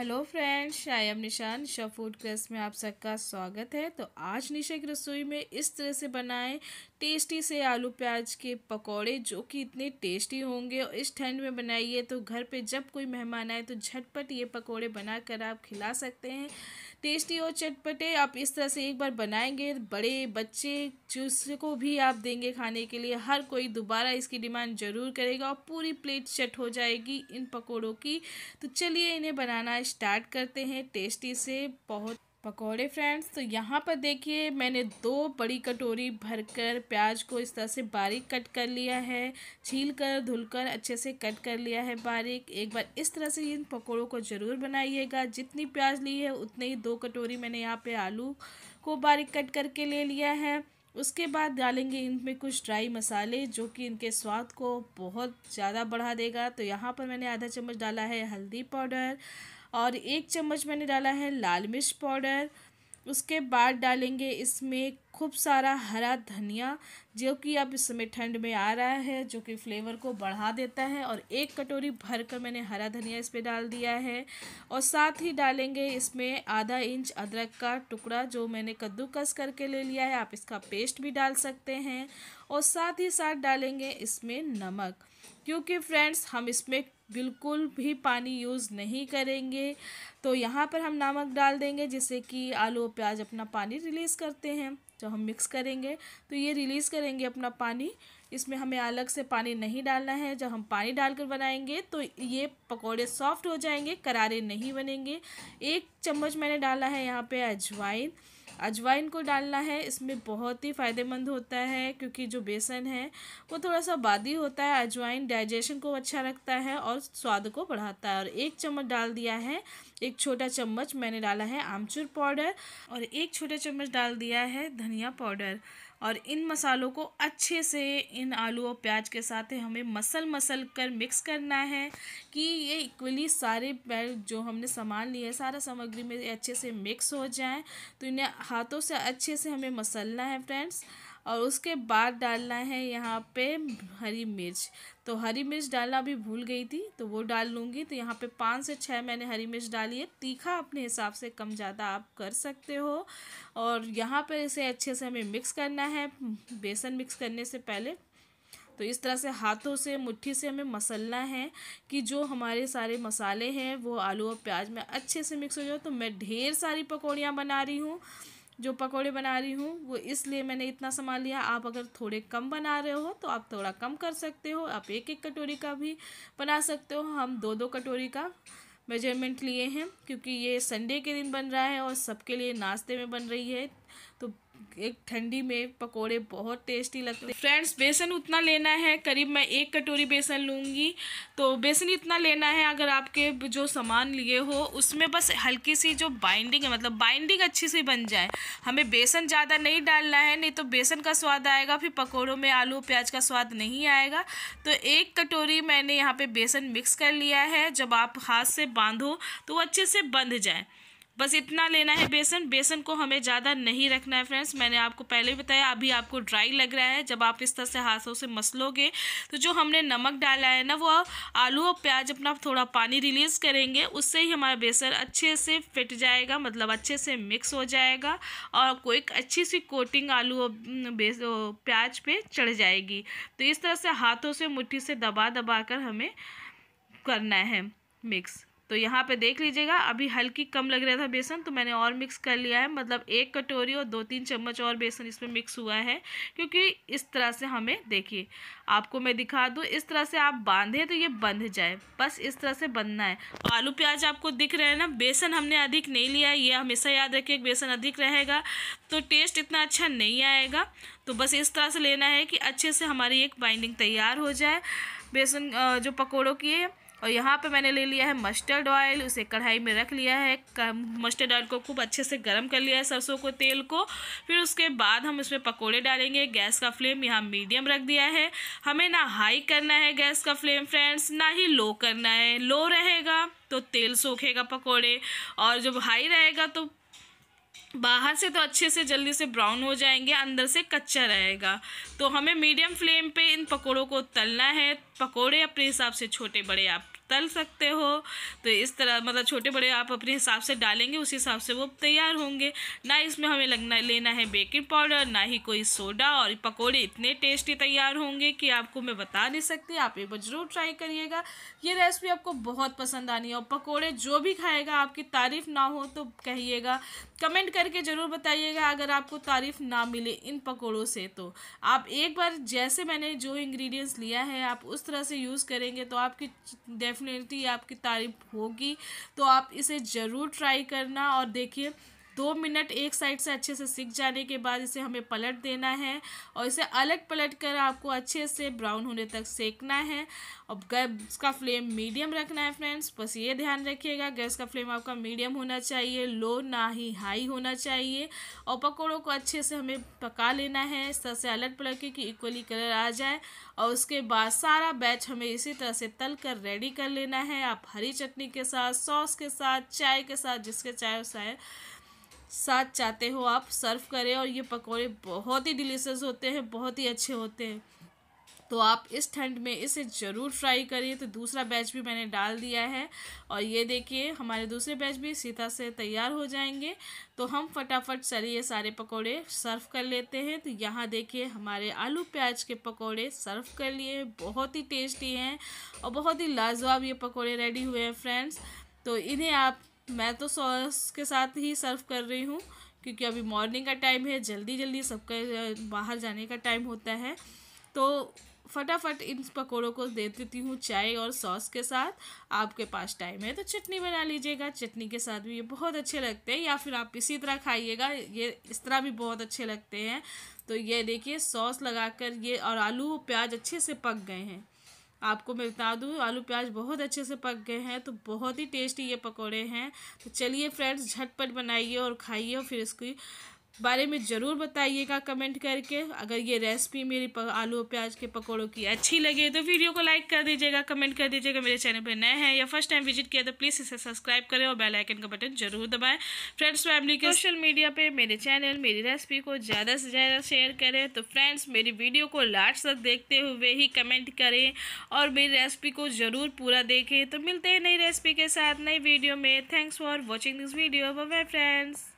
hello friends I am Nisha Nisha food craze में आप सबका स्वागत है तो आज निशा की रसोई में इस तरह से बनाएं टेस्टी से आलू प्याज के पकौड़े जो कि इतने टेस्टी होंगे और इस ठंड में बनाइए तो घर पे जब कोई मेहमान आए तो झटपट ये पकौड़े बनाकर आप खिला सकते हैं टेस्टी और चटपटे आप इस तरह से एक बार बनाएंगे बड़े बच्चे जिसको भी आप देंगे खाने के लिए हर कोई दोबारा इसकी डिमांड ज़रूर करेगा और पूरी प्लेट चट हो जाएगी इन पकौड़ों की तो चलिए इन्हें बनाना स्टार्ट करते हैं टेस्टी से बहुत पकौड़े फ्रेंड्स तो यहाँ पर देखिए मैंने दो बड़ी कटोरी भरकर प्याज को इस तरह से बारीक कट कर लिया है छील कर धुल कर अच्छे से कट कर लिया है बारीक एक बार इस तरह से इन पकौड़ों को ज़रूर बनाइएगा जितनी प्याज ली है उतने ही दो कटोरी मैंने यहाँ पे आलू को बारीक कट करके ले लिया है उसके बाद डालेंगे इनमें कुछ ड्राई मसाले जो कि इनके स्वाद को बहुत ज़्यादा बढ़ा देगा तो यहाँ पर मैंने आधा चम्मच डाला है हल्दी पाउडर और एक चम्मच मैंने डाला है लाल मिर्च पाउडर उसके बाद डालेंगे इसमें खूब सारा हरा धनिया जो कि अब इस समय ठंड में आ रहा है जो कि फ्लेवर को बढ़ा देता है और एक कटोरी भर कर मैंने हरा धनिया इस डाल दिया है और साथ ही डालेंगे इसमें आधा इंच अदरक का टुकड़ा जो मैंने कद्दूकस करके ले लिया है आप इसका पेस्ट भी डाल सकते हैं और साथ ही साथ डालेंगे इसमें नमक क्योंकि फ्रेंड्स हम इसमें बिल्कुल भी पानी यूज़ नहीं करेंगे तो यहाँ पर हम नमक डाल देंगे जिससे कि आलू और प्याज अपना पानी रिलीज़ करते हैं जो हम मिक्स करेंगे तो ये रिलीज़ करेंगे अपना पानी इसमें हमें अलग से पानी नहीं डालना है जब हम पानी डालकर बनाएंगे तो ये पकोड़े सॉफ्ट हो जाएंगे करारे नहीं बनेंगे एक चम्मच मैंने डाला है यहाँ पे अजवाइन अजवाइन को डालना है इसमें बहुत ही फ़ायदेमंद होता है क्योंकि जो बेसन है वो थोड़ा सा बादी होता है अजवाइन डाइजेशन को अच्छा रखता है और स्वाद को बढ़ाता है और एक चम्मच डाल दिया है एक छोटा चम्मच मैंने डाला है आमचूर पाउडर और एक छोटा चम्मच डाल दिया है धनिया पाउडर और इन मसालों को अच्छे से इन आलू और प्याज के साथ हमें मसल मसल कर मिक्स करना है कि ये इक्वली सारे जो हमने सामान लिए सारा सामग्री में अच्छे से मिक्स हो जाए तो इन्हें हाथों से अच्छे से हमें मसलना है फ्रेंड्स और उसके बाद डालना है यहाँ पे हरी मिर्च तो हरी मिर्च डालना भी भूल गई थी तो वो डाल लूँगी तो यहाँ पे पाँच से छः मैंने हरी मिर्च डाली है तीखा अपने हिसाब से कम ज़्यादा आप कर सकते हो और यहाँ पर इसे अच्छे से हमें मिक्स करना है बेसन मिक्स करने से पहले तो इस तरह से हाथों से मुट्ठी से हमें मसलना है कि जो हमारे सारे मसाले हैं वो आलू और प्याज में अच्छे से मिक्स हो जाए तो मैं ढेर सारी पकौड़ियाँ बना रही हूँ जो पकोड़े बना रही हूँ वो इसलिए मैंने इतना सामान लिया आप अगर थोड़े कम बना रहे हो तो आप थोड़ा कम कर सकते हो आप एक एक कटोरी का भी बना सकते हो हम दो दो कटोरी का मेजरमेंट लिए हैं क्योंकि ये संडे के दिन बन रहा है और सबके लिए नाश्ते में बन रही है तो एक ठंडी में पकोड़े बहुत टेस्टी लगते हैं फ्रेंड्स बेसन उतना लेना है करीब मैं एक कटोरी बेसन लूँगी तो बेसन इतना लेना है अगर आपके जो सामान लिए हो उसमें बस हल्की सी जो बाइंडिंग है मतलब बाइंडिंग अच्छी सी बन जाए हमें बेसन ज़्यादा नहीं डालना है नहीं तो बेसन का स्वाद आएगा फिर पकौड़ों में आलू प्याज का स्वाद नहीं आएगा तो एक कटोरी मैंने यहाँ पर बेसन मिक्स कर लिया है जब आप हाथ से बांधो तो वो अच्छे से बंध जाए बस इतना लेना है बेसन बेसन को हमें ज़्यादा नहीं रखना है फ्रेंड्स मैंने आपको पहले भी बताया अभी आपको ड्राई लग रहा है जब आप इस तरह से हाथों से मसलोगे तो जो हमने नमक डाला है ना वो आलू और प्याज अपना थोड़ा पानी रिलीज़ करेंगे उससे ही हमारा बेसन अच्छे से फिट जाएगा मतलब अच्छे से मिक्स हो जाएगा और कोई एक अच्छी सी कोटिंग आलू और प्याज पर चढ़ जाएगी तो इस तरह से हाथों से मुठ्ठी से दबा दबा कर हमें करना है मिक्स तो यहाँ पे देख लीजिएगा अभी हल्की कम लग रहा था बेसन तो मैंने और मिक्स कर लिया है मतलब एक कटोरी और दो तीन चम्मच और बेसन इसमें मिक्स हुआ है क्योंकि इस तरह से हमें देखिए आपको मैं दिखा दूँ इस तरह से आप बांधे तो ये बंध जाए बस इस तरह से बंधना है आलू प्याज आपको दिख रहे हैं ना बेसन हमने अधिक नहीं लिया ये हमेशा याद रखिए बेसन अधिक रहेगा तो टेस्ट इतना अच्छा नहीं आएगा तो बस इस तरह से लेना है कि अच्छे से हमारी एक बाइंडिंग तैयार हो जाए बेसन जो पकौड़ों की है और यहाँ पे मैंने ले लिया है मस्टर्ड ऑयल उसे कढ़ाई में रख लिया है मस्टर्ड ऑयल को खूब अच्छे से गर्म कर लिया है सरसों को तेल को फिर उसके बाद हम इसमें पकोड़े डालेंगे गैस का फ्लेम यहाँ मीडियम रख दिया है हमें ना हाई करना है गैस का फ्लेम फ्रेंड्स ना ही लो करना है लो रहेगा तो तेल सूखेगा पकौड़े और जब हाई रहेगा तो बाहर से तो अच्छे से जल्दी से ब्राउन हो जाएंगे अंदर से कच्चा रहेगा तो हमें मीडियम फ्लेम पे इन पकोड़ों को तलना है पकोड़े अपने हिसाब से छोटे बड़े आप तल सकते हो तो इस तरह मतलब छोटे बड़े आप अपने हिसाब से डालेंगे उस हिसाब से वो तैयार होंगे ना इसमें हमें लगना लेना है बेकिंग पाउडर ना ही कोई सोडा और पकौड़े इतने टेस्टी तैयार होंगे कि आपको मैं बता नहीं सकती आप एक बार ज़रूर ट्राई करिएगा ये रेसिपी आपको बहुत पसंद आनी है और पकौड़े जो भी खाएगा आपकी तारीफ़ ना हो तो कहिएगा कमेंट करके ज़रूर बताइएगा अगर आपको तारीफ़ ना मिले इन पकौड़ों से तो आप एक बार जैसे मैंने जो इंग्रेडिएंट्स लिया है आप उस तरह से यूज़ करेंगे तो आपकी डेफिनेटली आपकी तारीफ होगी तो आप इसे ज़रूर ट्राई करना और देखिए दो मिनट एक साइड से अच्छे से सीख जाने के बाद इसे हमें पलट देना है और इसे अलट पलट कर आपको अच्छे से ब्राउन होने तक सेकना है और गैस का फ्लेम मीडियम रखना है फ्रेंड्स बस ये ध्यान रखिएगा गैस का फ्लेम आपका मीडियम होना चाहिए लो ना ही हाई होना चाहिए और पकौड़ों को अच्छे से हमें पका लेना है इस तरह से अलट पलट के कि इक्वली कलर आ जाए और उसके बाद सारा बैच हमें इसी तरह से तल कर रेडी कर लेना है आप हरी चटनी के साथ सॉस के साथ चाय के साथ जिसके चाय उस साथ चाहते हो आप सर्व करें और ये पकौड़े बहुत ही डिलीशियस होते हैं बहुत ही अच्छे होते हैं तो आप इस ठंड में इसे ज़रूर फ्राई करिए तो दूसरा बैच भी मैंने डाल दिया है और ये देखिए हमारे दूसरे बैच भी सीधा से तैयार हो जाएंगे तो हम फटाफट सरी ये सारे पकोड़े सर्व कर लेते हैं तो यहाँ देखिए हमारे आलू प्याज के पकोड़े सर्व कर लिए बहुत ही टेस्टी हैं और बहुत ही लाजवाब ये पकोड़े रेडी हुए हैं फ्रेंड्स तो इन्हें आप मैं तो सॉस के साथ ही सर्व कर रही हूँ क्योंकि अभी मॉर्निंग का टाइम है जल्दी जल्दी सबके बाहर जाने का टाइम होता है तो फटाफट इन पकोड़ों को दे देती हूँ चाय और सॉस के साथ आपके पास टाइम है तो चटनी बना लीजिएगा चटनी के साथ भी ये बहुत अच्छे लगते हैं या फिर आप इसी तरह खाइएगा ये इस तरह भी बहुत अच्छे लगते हैं तो ये देखिए सॉस लगाकर ये और आलू प्याज अच्छे से पक गए हैं आपको मैं बता दूँ आलू प्याज बहुत अच्छे से पक गए हैं तो बहुत ही टेस्टी ये पकौड़े हैं तो चलिए फ्रेंड्स झटपट बनाइए और खाइए और फिर इसकी बारे में ज़रूर बताइएगा कमेंट करके अगर ये रेसिपी मेरी आलू और प्याज के पकौड़ों की अच्छी लगे तो वीडियो को लाइक कर दीजिएगा कमेंट कर दीजिएगा मेरे चैनल पर नए हैं या फर्स्ट टाइम विजिट किया तो प्लीज़ इसे सब्सक्राइब करें और बेल आइकन का बटन जरूर दबाएं फ्रेंड्स फैमिली के सोशल मीडिया पर मेरे चैनल मेरी रेसिपी को ज़्यादा से ज़्यादा शेयर करें तो फ्रेंड्स मेरी वीडियो को लास्ट तक देखते हुए ही कमेंट करें और मेरी रेसिपी को ज़रूर पूरा देखें तो मिलते हैं नई रेसिपी के साथ नई वीडियो में thanks for watching this video bye friends